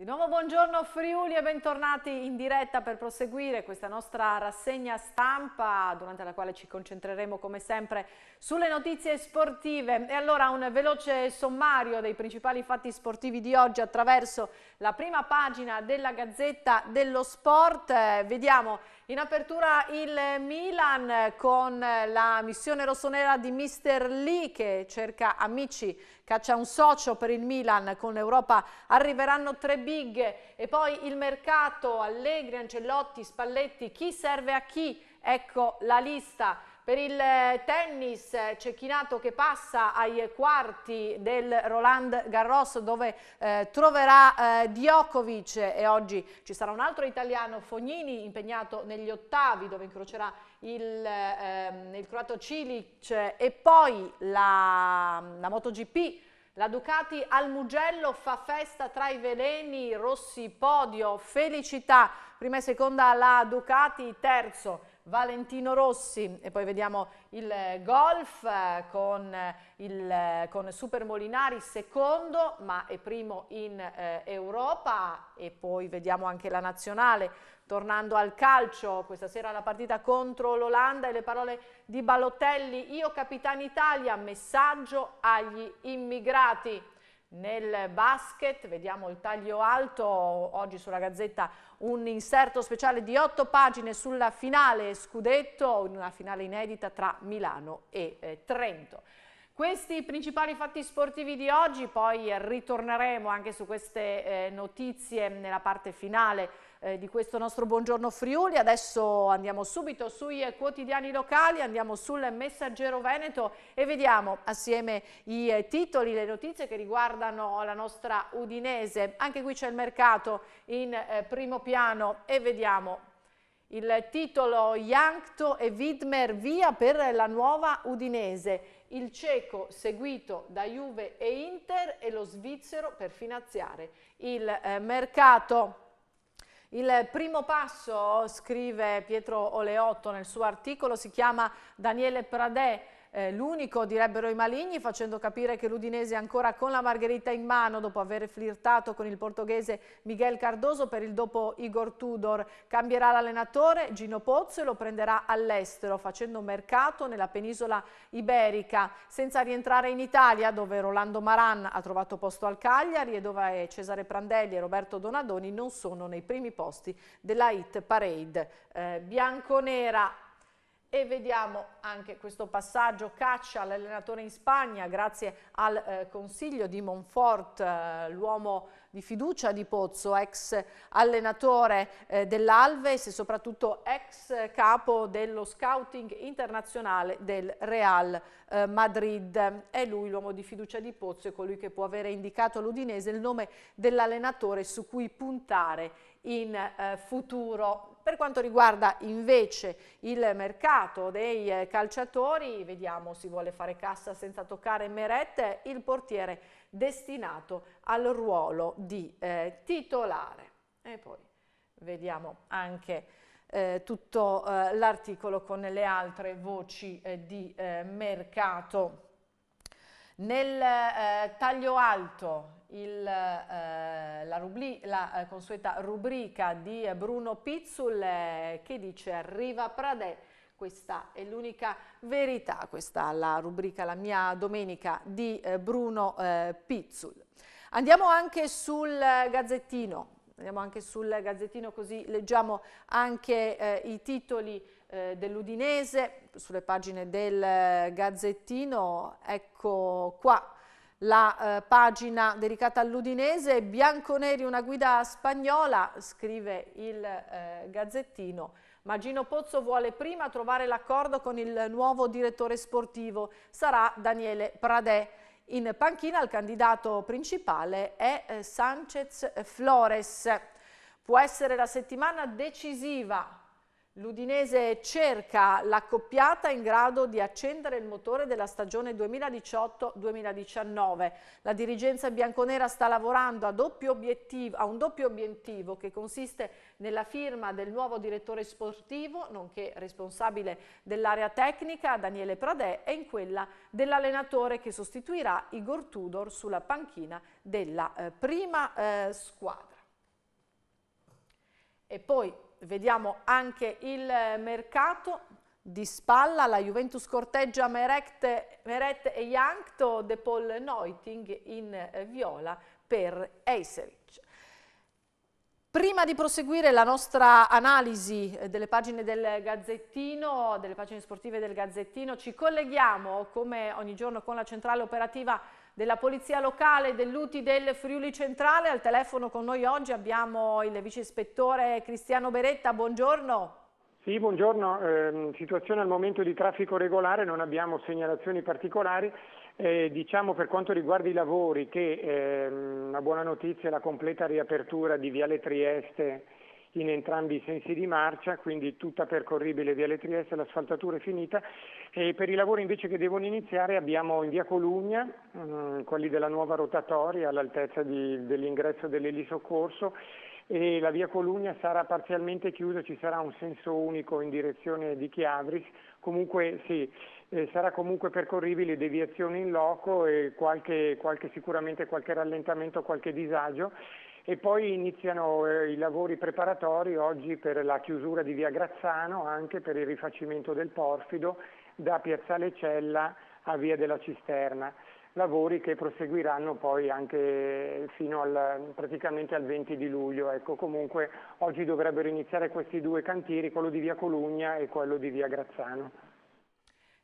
Di nuovo buongiorno Friuli e bentornati in diretta per proseguire questa nostra rassegna stampa durante la quale ci concentreremo come sempre sulle notizie sportive. E allora un veloce sommario dei principali fatti sportivi di oggi attraverso la prima pagina della Gazzetta dello Sport. Eh, vediamo in apertura il Milan con la missione rossonera di Mister Lee che cerca amici, caccia un socio per il Milan, con l'Europa arriveranno tre big e poi il mercato, Allegri, Ancelotti, Spalletti, chi serve a chi? Ecco la lista. Per il eh, tennis c'è Chinato che passa ai quarti del Roland Garros dove eh, troverà eh, Djokovic e oggi ci sarà un altro italiano, Fognini, impegnato negli ottavi dove incrocerà il, ehm, il croato Cilic e poi la, la MotoGP la Ducati al Mugello fa festa tra i veleni, Rossi podio, felicità, prima e seconda la Ducati, terzo Valentino Rossi e poi vediamo il eh, golf eh, con, eh, il, con Super Molinari secondo ma è primo in eh, Europa e poi vediamo anche la nazionale tornando al calcio questa sera la partita contro l'Olanda e le parole di Balotelli io capitano Italia messaggio agli immigrati nel basket, vediamo il taglio alto, oggi sulla Gazzetta un inserto speciale di otto pagine sulla finale scudetto, una finale inedita tra Milano e eh, Trento. Questi i principali fatti sportivi di oggi, poi ritorneremo anche su queste eh, notizie nella parte finale eh, di questo nostro Buongiorno Friuli. Adesso andiamo subito sui quotidiani locali, andiamo sul Messaggero Veneto e vediamo assieme i eh, titoli, le notizie che riguardano la nostra Udinese. Anche qui c'è il mercato in eh, primo piano e vediamo il titolo Jankto e Widmer via per la nuova Udinese. Il cieco seguito da Juve e Inter e lo svizzero per finanziare il eh, mercato. Il primo passo, scrive Pietro Oleotto nel suo articolo, si chiama Daniele Pradè, eh, l'unico, direbbero i maligni, facendo capire che l'Udinese è ancora con la margherita in mano dopo aver flirtato con il portoghese Miguel Cardoso per il dopo Igor Tudor. Cambierà l'allenatore Gino Pozzo e lo prenderà all'estero facendo mercato nella penisola iberica senza rientrare in Italia dove Rolando Maran ha trovato posto al Cagliari e dove Cesare Prandelli e Roberto Donadoni non sono nei primi posti della hit parade. Eh, bianconera e vediamo anche questo passaggio, caccia l'allenatore in Spagna grazie al eh, consiglio di Monfort, eh, l'uomo di fiducia di Pozzo, ex allenatore eh, dell'Alves e soprattutto ex capo dello scouting internazionale del Real eh, Madrid. È lui l'uomo di fiducia di Pozzo e colui che può avere indicato all'Udinese il nome dell'allenatore su cui puntare in eh, futuro. Per quanto riguarda invece il mercato dei eh, calciatori, vediamo si vuole fare cassa senza toccare Meret, il portiere destinato al ruolo di eh, titolare. E poi vediamo anche eh, tutto eh, l'articolo con le altre voci eh, di mercato. Nel taglio alto il, eh, la, rubli, la, eh, consueta rubrica di Bruno Pizzul eh, che dice arriva Pradè, questa è l'unica verità, questa è la rubrica La mia domenica di eh, Bruno eh, Pizzul. Andiamo anche sul gazzettino, andiamo anche sul gazzettino così leggiamo anche eh, i titoli dell'Udinese, sulle pagine del gazzettino, ecco qua la eh, pagina dedicata all'Udinese, Bianconeri una guida spagnola, scrive il eh, Gazzettino, ma Gino Pozzo vuole prima trovare l'accordo con il nuovo direttore sportivo, sarà Daniele Pradè. In panchina il candidato principale è eh, Sanchez Flores. Può essere la settimana decisiva L'Udinese cerca l'accoppiata in grado di accendere il motore della stagione 2018-2019. La dirigenza bianconera sta lavorando a, obiettivo, a, un doppio obiettivo che consiste nella firma del nuovo direttore sportivo, nonché responsabile dell'area tecnica Daniele Pradè e in quella dell'allenatore che sostituirà Igor Tudor sulla panchina della eh, prima eh, squadra. E poi vediamo anche il mercato di spalla la Juventus corteggia Meret, Meret e Jankto De Paul Neuting in viola per Eiseric. Prima di proseguire la nostra analisi delle pagine del Gazzettino, delle pagine sportive del Gazzettino, ci colleghiamo come ogni giorno con la centrale operativa della Polizia Locale dell'UTI del Friuli Centrale. Al telefono con noi oggi abbiamo il vice ispettore Cristiano Beretta, buongiorno. Sì, buongiorno. Eh, situazione al momento di traffico regolare, non abbiamo segnalazioni particolari. Eh, diciamo per quanto riguarda i lavori che eh, una buona notizia è la completa riapertura di Viale Trieste in entrambi i sensi di marcia, quindi tutta percorribile via Le Trieste, l'asfaltatura è finita e per i lavori invece che devono iniziare abbiamo in via Colugna mm, quelli della nuova rotatoria all'altezza di, dell'ingresso dell'elisoccorso e la via Colugna sarà parzialmente chiusa, ci sarà un senso unico in direzione di Chiavris, comunque sì, eh, sarà comunque percorribile deviazione in loco e qualche, qualche, sicuramente qualche rallentamento, qualche disagio e poi iniziano eh, i lavori preparatori oggi per la chiusura di via Grazzano, anche per il rifacimento del porfido da Piazzale Cella a via della Cisterna, lavori che proseguiranno poi anche fino al, praticamente al 20 di luglio. Ecco, comunque oggi dovrebbero iniziare questi due cantieri, quello di via Colugna e quello di via Grazzano.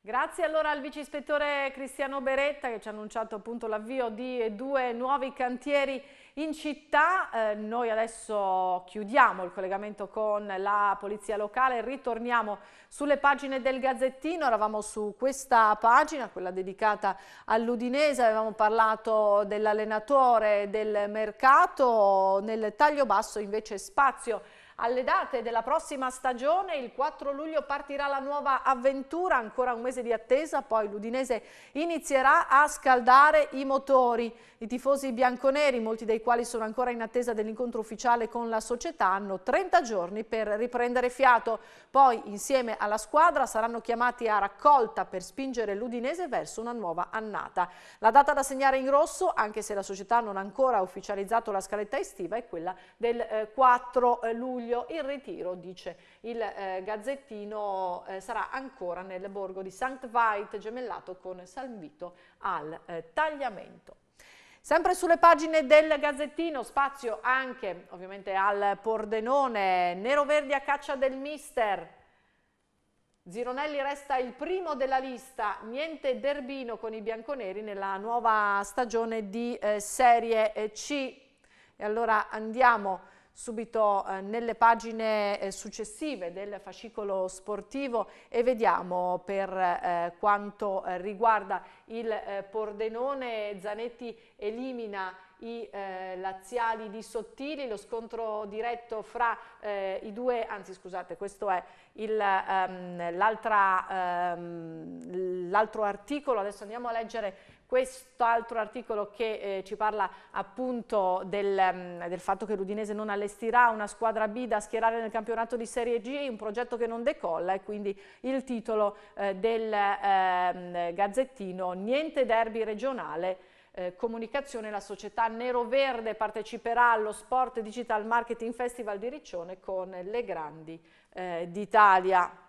Grazie allora al vice ispettore Cristiano Beretta che ci ha annunciato l'avvio di due nuovi cantieri in città eh, noi adesso chiudiamo il collegamento con la polizia locale, ritorniamo sulle pagine del Gazzettino, eravamo su questa pagina, quella dedicata all'Udinese, avevamo parlato dell'allenatore, del mercato, nel taglio basso invece spazio alle date della prossima stagione, il 4 luglio partirà la nuova avventura, ancora un mese di attesa, poi l'Udinese inizierà a scaldare i motori. I tifosi bianconeri, molti dei quali sono ancora in attesa dell'incontro ufficiale con la società, hanno 30 giorni per riprendere fiato. Poi, insieme alla squadra, saranno chiamati a raccolta per spingere l'Udinese verso una nuova annata. La data da segnare in rosso, anche se la società non ha ancora ufficializzato la scaletta estiva, è quella del 4 eh, eh, luglio luglio il ritiro, dice il eh, Gazzettino, eh, sarà ancora nel borgo di Sankt Veit, gemellato con San Vito al eh, tagliamento. Sempre sulle pagine del Gazzettino, spazio anche ovviamente al Pordenone, Nero Verdi a caccia del mister. Zironelli resta il primo della lista, niente Derbino con i bianconeri nella nuova stagione di eh, Serie C. E allora andiamo subito eh, nelle pagine eh, successive del fascicolo sportivo e vediamo per eh, quanto eh, riguarda il eh, Pordenone Zanetti elimina i eh, laziali di Sottili, lo scontro diretto fra eh, i due, anzi scusate, questo è ehm, ehm, l'altro um, um, articolo, adesso andiamo a leggere questo altro articolo che eh, ci parla appunto del, mm, del, fatto che l'Udinese non allestirà una squadra B da schierare nel campionato di Serie G, un progetto che non decolla e quindi il titolo eh, del eh, gazzettino Niente derby regionale eh, comunicazione, la società Nero Verde parteciperà allo Sport Digital Marketing Festival di Riccione con le grandi eh, d'Italia.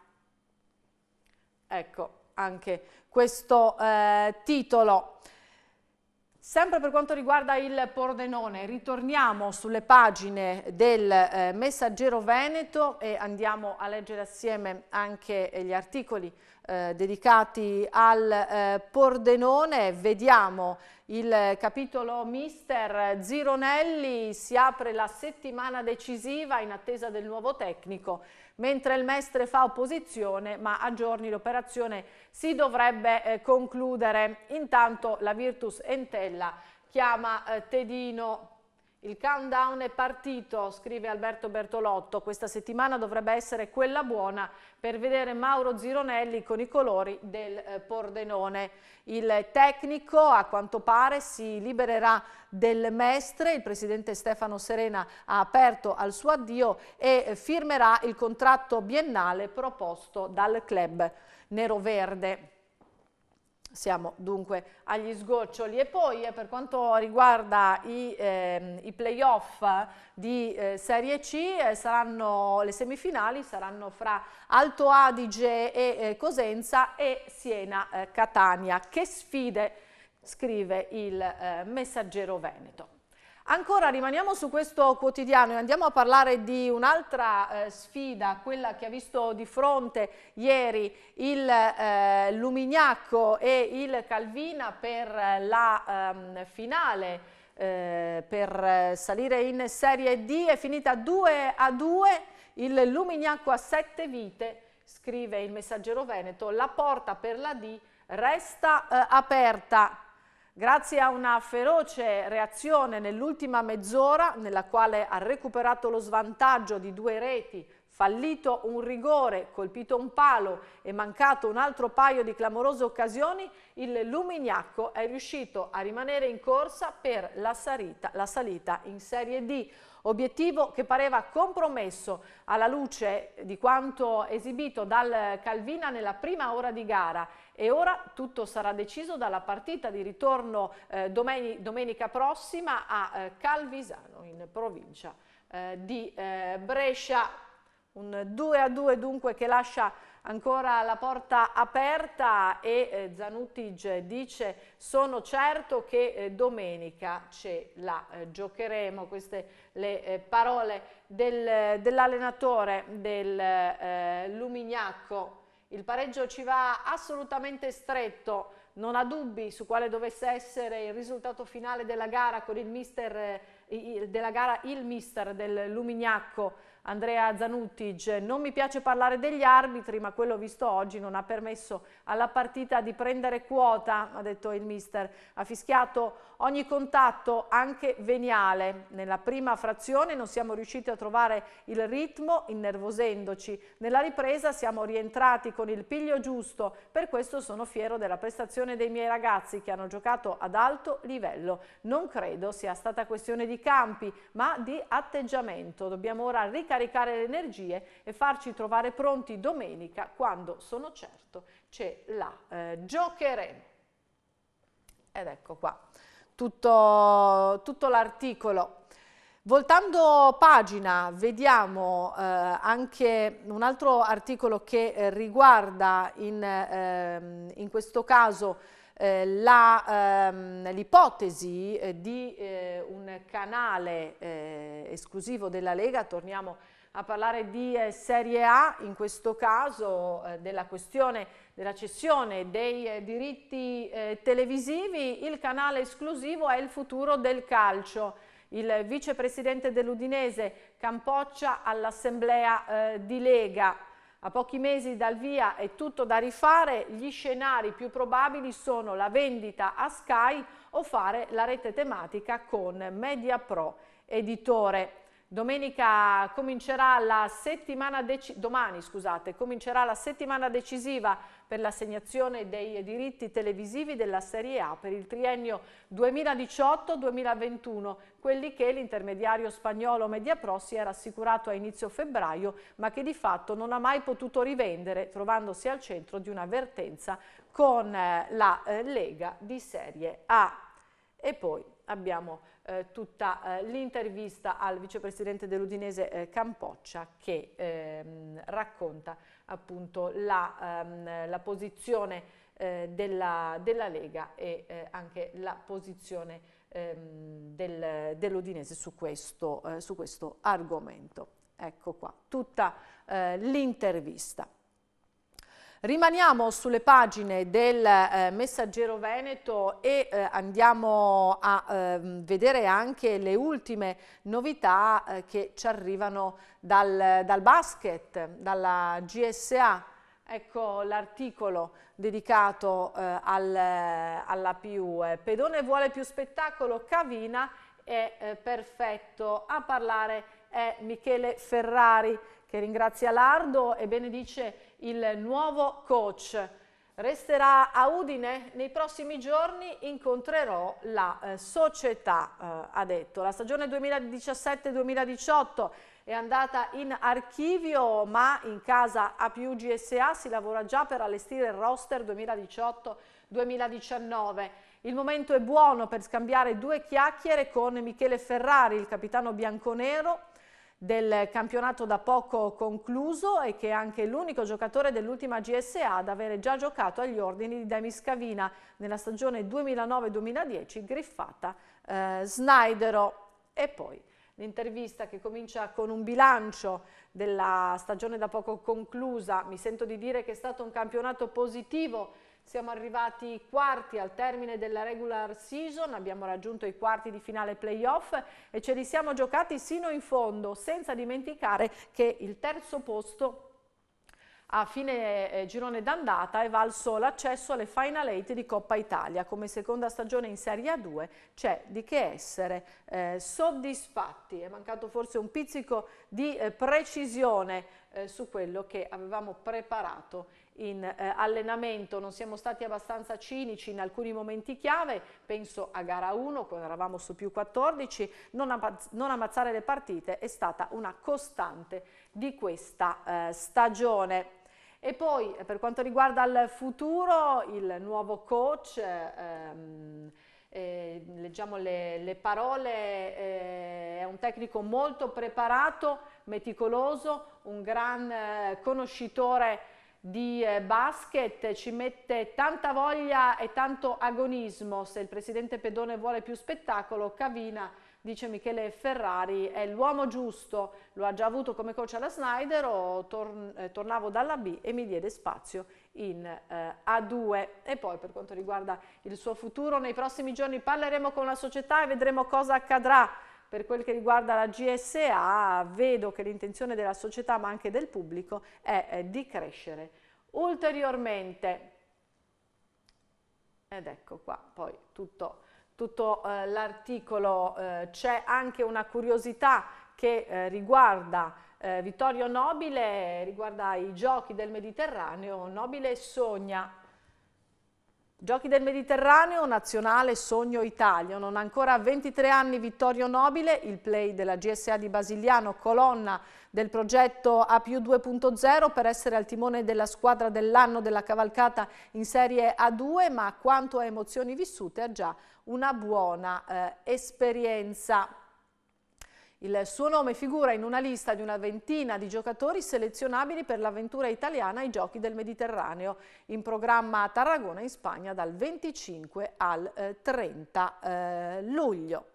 Ecco, anche questo eh, titolo. Sempre per quanto riguarda il Pordenone, ritorniamo sulle pagine del eh, Messaggero Veneto e andiamo a leggere assieme anche gli articoli eh, dedicati al eh, Pordenone. Vediamo il capitolo Mister Zironelli, si apre la settimana decisiva in attesa del nuovo tecnico mentre il Mestre fa opposizione ma a giorni l'operazione si dovrebbe eh, concludere. Intanto la Virtus Entella chiama eh, Tedino il countdown è partito, scrive Alberto Bertolotto. Questa settimana dovrebbe essere quella buona per vedere Mauro Zironelli con i colori del eh, Pordenone. Il tecnico a quanto pare si libererà del Mestre, il presidente Stefano Serena ha aperto al suo addio e firmerà il contratto biennale proposto dal club nero-verde. Siamo dunque agli sgoccioli e poi eh, per quanto riguarda i, eh, i playoff di eh, Serie C eh, saranno, le semifinali saranno fra Alto Adige e eh, Cosenza e Siena eh, Catania. Che sfide scrive il messaggero Veneto. Ancora rimaniamo su questo quotidiano e andiamo a parlare di un'altra eh, sfida, quella che ha visto di fronte ieri il eh, Lumignacco e il Calvina per la ehm, finale eh, per salire in Serie D. È finita 2 a 2, il Lumignacco ha 7 vite, scrive il messaggero Veneto, la porta per la D resta eh, aperta Grazie a una feroce reazione nell'ultima mezz'ora, nella quale ha recuperato lo svantaggio di due reti fallito un rigore, colpito un palo e mancato un altro paio di clamorose occasioni, il Lumignacco è riuscito a rimanere in corsa per la, salita, la salita in Serie D, obiettivo che pareva compromesso alla luce di quanto esibito dal Calvina nella prima ora di gara e ora tutto sarà deciso dalla partita di ritorno eh, domeni, domenica prossima a eh, Calvisano in provincia eh, di eh, Brescia un 2 a 2 dunque che lascia ancora la porta aperta e eh, Zanutic dice sono certo che eh, domenica ce la eh, giocheremo queste le eh, parole del, dell'allenatore del eh, Lumignacco il pareggio ci va assolutamente stretto non ha dubbi su quale dovesse essere il risultato finale della gara con il mister eh, della gara il mister del Lumignacco Andrea Zanuttig, non mi piace parlare degli arbitri, ma quello visto oggi non ha permesso alla partita di prendere quota, ha detto il mister. Ha fischiato ogni contatto, anche veniale. Nella prima frazione non siamo riusciti a trovare il ritmo, innervosendoci. Nella ripresa siamo rientrati con il piglio giusto, per questo sono fiero della prestazione dei miei ragazzi che hanno giocato ad alto livello. Non credo sia stata questione di campi, ma di atteggiamento. Dobbiamo ora ricaricare ricaricare le energie e farci trovare pronti domenica quando sono certo ce la eh, giocheremo. Ed ecco qua tutto, tutto l'articolo. Voltando pagina vediamo eh, anche un altro articolo che eh, riguarda in, ehm, in questo caso eh, ehm, l'ipotesi ehm, di eh, un canale eh, esclusivo della Lega, torniamo a parlare di eh, Serie A, in questo caso eh, della questione della cessione dei eh, diritti televisivi, il canale esclusivo è il futuro del calcio. Il vicepresidente dell'Udinese Campoccia all'assemblea di Lega a pochi mesi dal via è tutto da rifare, gli scenari più probabili sono la vendita a Sky o fare la rete tematica con Media Pro, editore. Domenica comincerà la settimana, domani, scusate, comincerà la settimana decisiva per l'assegnazione dei diritti televisivi della Serie A per il triennio 2018-2021, quelli che l'intermediario spagnolo Mediapro si era assicurato a inizio febbraio ma che di fatto non ha mai potuto rivendere trovandosi al centro di una vertenza con eh, la eh, Lega di Serie A. E poi abbiamo eh, tutta eh, l'intervista al vicepresidente dell'Udinese eh, Campoccia che ehm, racconta appunto la, ehm, la posizione eh, della, della, Lega e eh, anche la posizione ehm, del, dell'Udinese su, eh, su questo, argomento. Ecco qua, tutta l'intervista. Rimaniamo sulle pagine del eh, Messaggero Veneto e eh, andiamo a eh, vedere anche le ultime novità eh, che ci arrivano dal, dal basket, dalla GSA. Ecco l'articolo dedicato eh, al, alla PU. Pedone vuole più spettacolo, Cavina è eh, perfetto. A parlare è Michele Ferrari che ringrazia Lardo e benedice il nuovo coach. Resterà a Udine, nei prossimi giorni incontrerò la eh, società, eh, ha detto. La stagione 2017-2018 è andata in archivio, ma in casa a più GSA si lavora già per allestire il roster 2018-2019. Il momento è buono per scambiare due chiacchiere con Michele Ferrari, il capitano bianconero, del campionato da poco concluso e che è anche l'unico giocatore dell'ultima GSA ad avere già giocato agli ordini di Demiscavina nella stagione 2009-2010 griffata eh, Snaidero. E poi l'intervista che comincia con un bilancio della stagione da poco conclusa, mi sento di dire che è stato un campionato positivo siamo arrivati quarti al termine della regular season, abbiamo raggiunto i quarti di finale playoff e ce li siamo giocati sino in fondo, senza dimenticare che il terzo posto a fine eh, girone d'andata è valso l'accesso alle Final 8 di Coppa Italia. Come seconda stagione in Serie A2 c'è di che essere eh, soddisfatti. È mancato forse un pizzico di eh, precisione eh, su quello che avevamo preparato in eh, allenamento non siamo stati abbastanza cinici in alcuni momenti chiave, penso a gara 1 quando eravamo su più 14, non, ammazz non ammazzare le partite è stata una costante di questa eh, stagione. E poi eh, per quanto riguarda il futuro, il nuovo coach, eh, ehm, eh, leggiamo le, le parole, eh, è un tecnico molto preparato, meticoloso, un gran eh, conoscitore di eh, basket, ci mette tanta voglia e tanto agonismo, se il presidente Pedone vuole più spettacolo, Cavina dice Michele Ferrari è l'uomo giusto, lo ha già avuto come coach alla Snyder, tor eh, tornavo dalla B e mi diede spazio in eh, A2 e poi per quanto riguarda il suo futuro nei prossimi giorni parleremo con la società e vedremo cosa accadrà per quel che riguarda la GSA vedo che l'intenzione della società ma anche del pubblico è, è di crescere ulteriormente ed ecco qua poi tutto, tutto eh, l'articolo eh, c'è anche una curiosità che eh, riguarda eh, Vittorio Nobile riguarda i giochi del Mediterraneo Nobile sogna Giochi del Mediterraneo, nazionale Sogno Italia. Non ancora 23 anni Vittorio Nobile, il play della GSA di Basiliano, colonna del progetto A più 2.0 per essere al timone della squadra dell'anno della cavalcata in Serie A2, ma quanto a emozioni vissute ha già una buona eh, esperienza. Il suo nome figura in una lista di una ventina di giocatori selezionabili per l'avventura italiana ai Giochi del Mediterraneo, in programma a Tarragona in Spagna dal 25 al 30 eh, eh, luglio.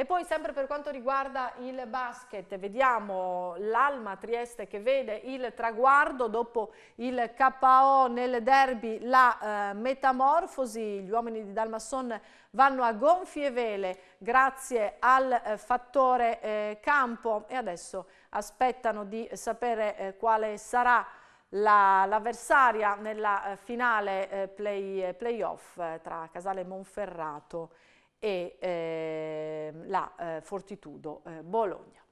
E poi sempre per quanto riguarda il basket, vediamo l'Alma Trieste che vede il traguardo dopo il KO nel derby, la eh, metamorfosi, gli uomini di Dalmasson vanno a gonfie vele grazie al eh, fattore eh, campo e adesso aspettano di sapere eh, quale sarà l'avversaria la, nella eh, finale eh, play, playoff tra Casale Monferrato e e eh, la eh, Fortitudo eh, Bologna.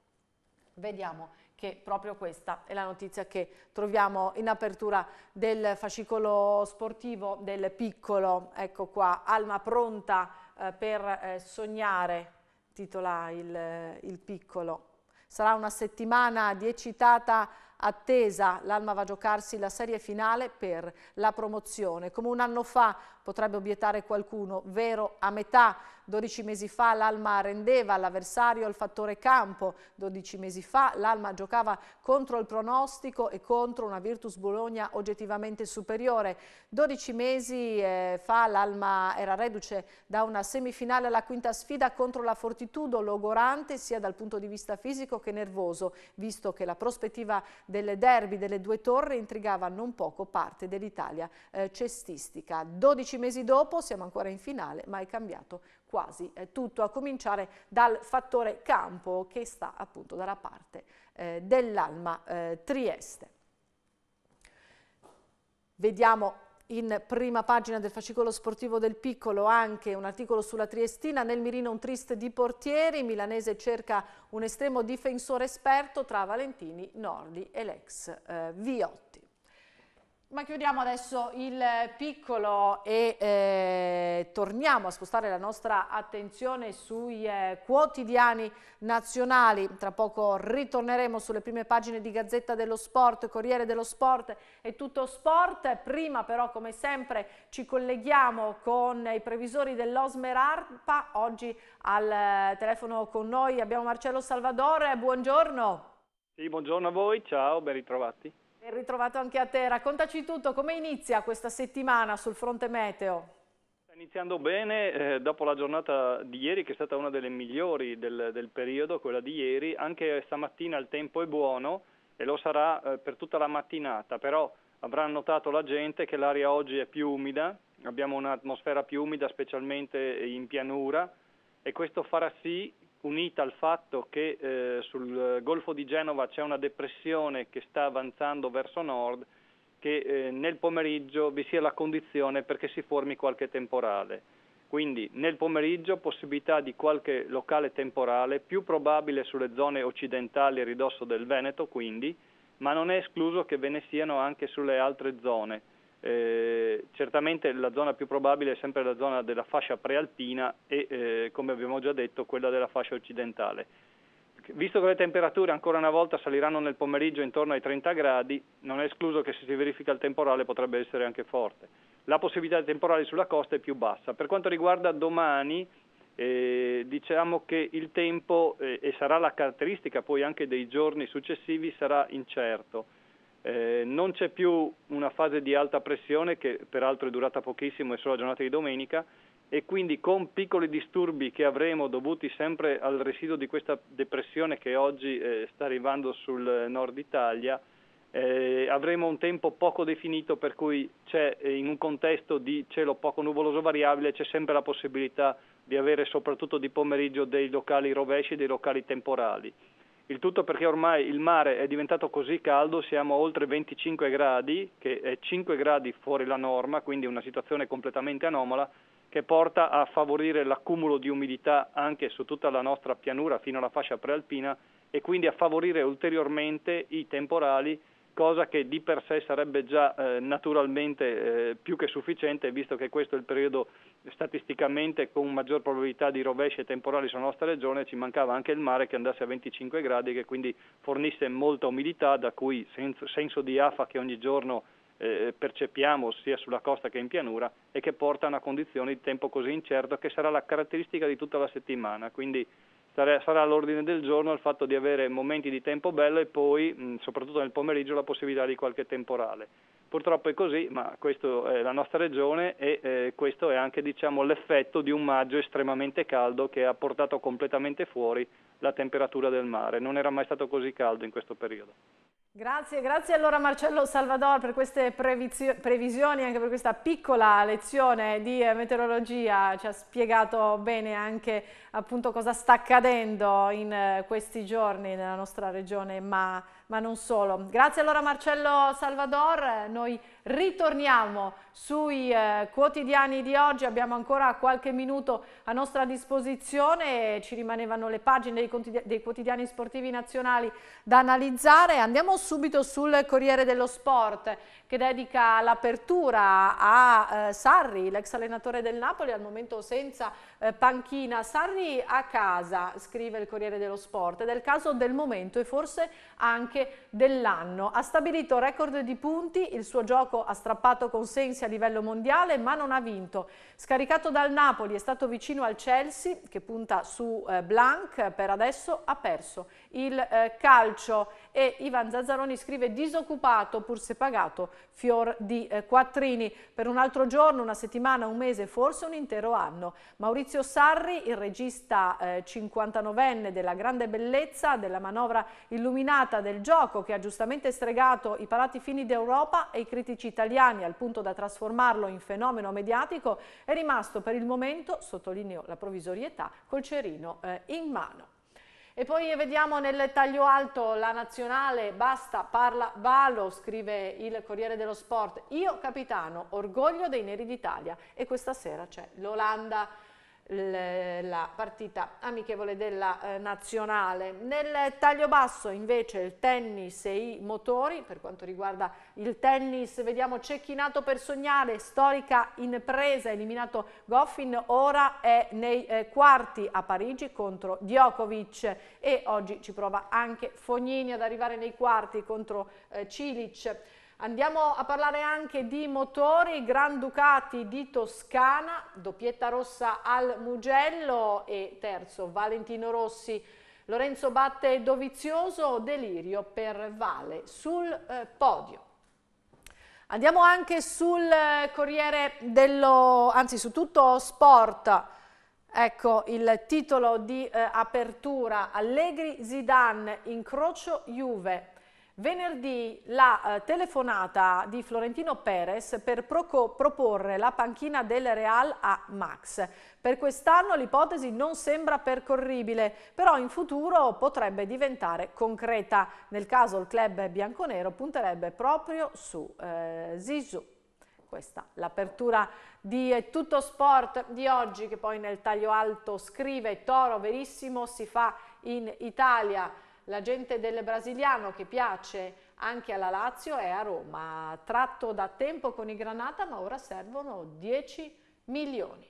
Vediamo che proprio questa è la notizia che troviamo in apertura del fascicolo sportivo del piccolo, ecco qua, Alma pronta eh, per eh, sognare, titola il, eh, il piccolo. Sarà una settimana di eccitata attesa, l'Alma va a giocarsi la serie finale per la promozione. Come un anno fa potrebbe obiettare qualcuno, vero a metà, 12 mesi fa l'Alma rendeva all'avversario il fattore campo, 12 mesi fa l'Alma giocava contro il pronostico e contro una Virtus Bologna oggettivamente superiore, 12 mesi eh, fa l'Alma era reduce da una semifinale alla quinta sfida contro la Fortitudo logorante sia dal punto di vista fisico che nervoso, visto che la prospettiva delle derby delle due torri intrigava non poco parte dell'Italia eh, cestistica. 12 12 mesi dopo siamo ancora in finale, ma è cambiato quasi eh, tutto, a cominciare dal fattore campo che sta appunto dalla parte eh, dell'Alma eh, Trieste. Vediamo in prima pagina del fascicolo sportivo del Piccolo anche un articolo sulla Triestina, nel mirino un trist di portieri, Milanese cerca un estremo difensore esperto tra Valentini, Nordi e l'ex eh, Viotti. Ma chiudiamo adesso il piccolo e eh, torniamo a spostare la nostra attenzione sui eh, quotidiani nazionali. Tra poco ritorneremo sulle prime pagine di Gazzetta dello Sport, Corriere dello Sport e tutto sport. Prima però come sempre ci colleghiamo con i previsori dell'Osmer Arpa. Oggi al eh, telefono con noi abbiamo Marcello Salvador. Buongiorno. Sì, buongiorno a voi, ciao, ben ritrovati. Ben ritrovato anche a te, raccontaci tutto, come inizia questa settimana sul fronte meteo? Sta iniziando bene, eh, dopo la giornata di ieri che è stata una delle migliori del, del periodo, quella di ieri, anche stamattina il tempo è buono e lo sarà eh, per tutta la mattinata, però avrà notato la gente che l'aria oggi è più umida, abbiamo un'atmosfera più umida specialmente in pianura e questo farà sì unita al fatto che eh, sul Golfo di Genova c'è una depressione che sta avanzando verso nord, che eh, nel pomeriggio vi sia la condizione perché si formi qualche temporale. Quindi nel pomeriggio possibilità di qualche locale temporale, più probabile sulle zone occidentali a ridosso del Veneto quindi, ma non è escluso che ve ne siano anche sulle altre zone eh, certamente la zona più probabile è sempre la zona della fascia prealpina e, eh, come abbiamo già detto, quella della fascia occidentale. Visto che le temperature ancora una volta saliranno nel pomeriggio intorno ai 30 gradi, non è escluso che se si verifica il temporale potrebbe essere anche forte. La possibilità di temporale sulla costa è più bassa. Per quanto riguarda domani, eh, diciamo che il tempo, eh, e sarà la caratteristica poi anche dei giorni successivi, sarà incerto eh, non c'è più una fase di alta pressione che peraltro è durata pochissimo, è solo la giornata di domenica e quindi con piccoli disturbi che avremo dovuti sempre al residuo di questa depressione che oggi eh, sta arrivando sul nord Italia, eh, avremo un tempo poco definito per cui c'è eh, in un contesto di cielo poco nuvoloso variabile c'è sempre la possibilità di avere soprattutto di pomeriggio dei locali rovesci e dei locali temporali. Il tutto perché ormai il mare è diventato così caldo, siamo a oltre 25 gradi, che è 5 gradi fuori la norma, quindi una situazione completamente anomala, che porta a favorire l'accumulo di umidità anche su tutta la nostra pianura fino alla fascia prealpina e quindi a favorire ulteriormente i temporali cosa che di per sé sarebbe già eh, naturalmente eh, più che sufficiente, visto che questo è il periodo statisticamente con maggior probabilità di rovesce temporali sulla nostra regione, ci mancava anche il mare che andasse a 25 gradi, e che quindi fornisse molta umidità, da cui senso, senso di afa che ogni giorno eh, percepiamo sia sulla costa che in pianura e che porta a una condizione di tempo così incerto che sarà la caratteristica di tutta la settimana. Quindi sarà all'ordine del giorno il fatto di avere momenti di tempo bello e poi, soprattutto nel pomeriggio, la possibilità di qualche temporale. Purtroppo è così, ma questa è la nostra regione e eh, questo è anche diciamo, l'effetto di un maggio estremamente caldo che ha portato completamente fuori la temperatura del mare. Non era mai stato così caldo in questo periodo. Grazie, grazie allora Marcello Salvador per queste previsioni, anche per questa piccola lezione di eh, meteorologia, ci ha spiegato bene anche appunto cosa sta accadendo in eh, questi giorni nella nostra regione, ma ma non solo. Grazie allora Marcello Salvador, noi ritorniamo sui eh, quotidiani di oggi, abbiamo ancora qualche minuto a nostra disposizione, ci rimanevano le pagine dei, dei quotidiani sportivi nazionali da analizzare, andiamo subito sul Corriere dello Sport che dedica l'apertura a eh, Sarri, l'ex allenatore del Napoli, al momento senza eh, panchina. Sarri a casa, scrive il Corriere dello Sport, ed è il caso del momento e forse anche anche dell'anno. Ha stabilito record di punti, il suo gioco ha strappato consensi a livello mondiale ma non ha vinto. Scaricato dal Napoli è stato vicino al Chelsea che punta su eh, Blanc, per adesso ha perso il eh, calcio e Ivan Zazzaroni scrive disoccupato pur se pagato fior di eh, quattrini. Per un altro giorno, una settimana, un mese, forse un intero anno. Maurizio Sarri, il regista 59enne della grande bellezza, della manovra illuminata del gioco che ha giustamente stregato i palati fini d'Europa e i critici italiani al punto da trasformarlo in fenomeno mediatico è rimasto per il momento, sottolineo la provvisorietà, col cerino eh, in mano. E poi vediamo nel taglio alto la nazionale, basta, parla, valo, scrive il Corriere dello Sport. Io capitano, orgoglio dei neri d'Italia e questa sera c'è l'Olanda la partita amichevole della eh, nazionale. Nel taglio basso invece il tennis e i motori, per quanto riguarda il tennis vediamo Cecchinato per sognare, storica impresa, eliminato Goffin, ora è nei eh, quarti a Parigi contro Djokovic e oggi ci prova anche Fognini ad arrivare nei quarti contro eh, Cilic. Andiamo a parlare anche di motori, Gran Ducati di Toscana, doppietta rossa al Mugello e terzo Valentino Rossi, Lorenzo Batte Dovizioso, delirio per Vale sul eh, podio. Andiamo anche sul eh, Corriere dello, anzi su tutto sport, ecco il titolo di eh, apertura Allegri Zidane, incrocio Juve, Venerdì la eh, telefonata di Florentino Perez per proporre la panchina del Real a Max. Per quest'anno l'ipotesi non sembra percorribile, però in futuro potrebbe diventare concreta. Nel caso il club bianconero punterebbe proprio su eh, Zizou. Questa l'apertura di eh, Tutto Sport di oggi che poi nel taglio alto scrive Toro Verissimo si fa in Italia l'agente del brasiliano che piace anche alla Lazio è a Roma, tratto da tempo con i Granata ma ora servono 10 milioni.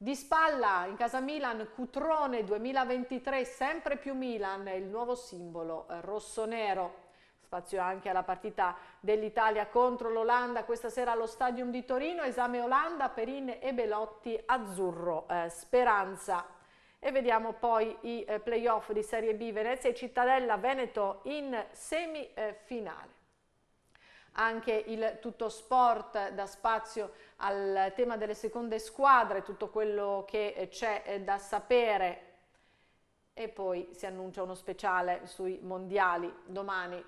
Di spalla in casa Milan, Cutrone 2023, sempre più Milan, il nuovo simbolo eh, rosso-nero. Spazio anche alla partita dell'Italia contro l'Olanda, questa sera allo Stadium di Torino, esame Olanda, Perin e Belotti, Azzurro, eh, Speranza e vediamo poi i eh, playoff di Serie B Venezia e Cittadella Veneto in semifinale. Anche il tutto sport dà spazio al tema delle seconde squadre, tutto quello che eh, c'è eh, da sapere e poi si annuncia uno speciale sui mondiali domani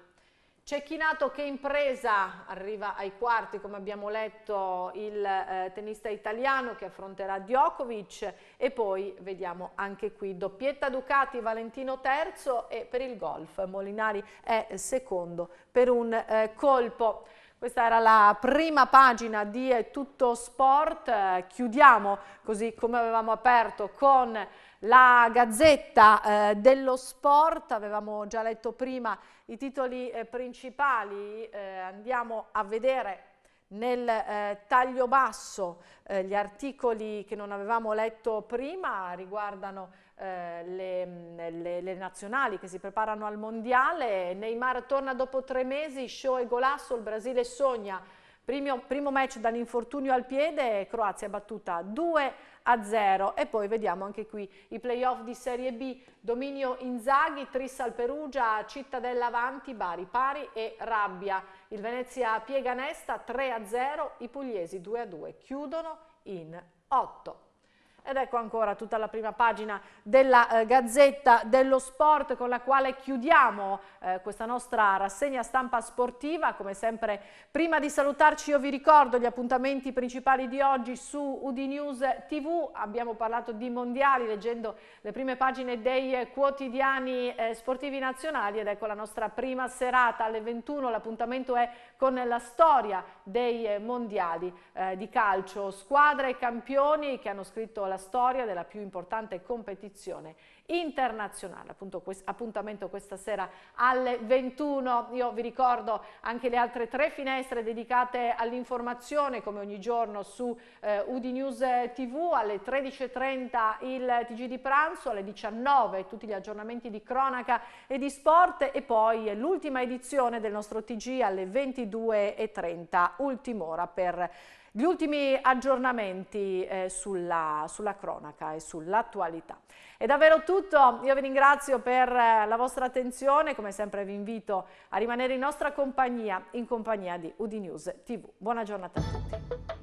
Cecchinato che impresa, arriva ai quarti come abbiamo letto il eh, tennista italiano che affronterà Djokovic e poi vediamo anche qui doppietta Ducati, Valentino terzo e per il golf Molinari è secondo per un eh, colpo. Questa era la prima pagina di Tutto Sport, eh, chiudiamo così come avevamo aperto con la Gazzetta eh, dello Sport, avevamo già letto prima i titoli eh, principali, eh, andiamo a vedere nel eh, taglio basso eh, gli articoli che non avevamo letto prima riguardano eh, le, mm, le, le, nazionali che si preparano al mondiale, Neymar torna dopo tre mesi, show e golasso, il Brasile sogna Primo, primo match dall'infortunio al piede, Croazia battuta 2 a 0 e poi vediamo anche qui i playoff di Serie B, dominio Inzaghi, Trissal Perugia, Cittadella Avanti, Bari pari e Rabbia. Il Venezia piega Nesta 3 a 0, i pugliesi 2 a 2 chiudono in 8. Ed ecco ancora tutta la prima pagina della eh, Gazzetta dello Sport con la quale chiudiamo eh, questa nostra rassegna stampa sportiva. Come sempre, prima di salutarci io vi ricordo gli appuntamenti principali di oggi su Udinews TV. Abbiamo parlato di mondiali leggendo le prime pagine dei quotidiani eh, sportivi nazionali ed ecco la nostra prima serata alle 21. L'appuntamento è con la storia dei eh, mondiali eh, di calcio, squadre e campioni che hanno scritto la storia della più importante competizione internazionale. Appunto, quest appuntamento questa sera alle 21. Io vi ricordo anche le altre tre finestre dedicate all'informazione, come ogni giorno su eh, UD News TV, alle 13.30 il TG di pranzo, alle 19 tutti gli aggiornamenti di cronaca e di sport e poi l'ultima edizione del nostro TG alle 22.30, ultima ora per gli ultimi aggiornamenti eh, sulla, sulla cronaca e sull'attualità. È davvero tutto, io vi ringrazio per eh, la vostra attenzione, come sempre vi invito a rimanere in nostra compagnia, in compagnia di Udinews TV. Buona giornata a tutti.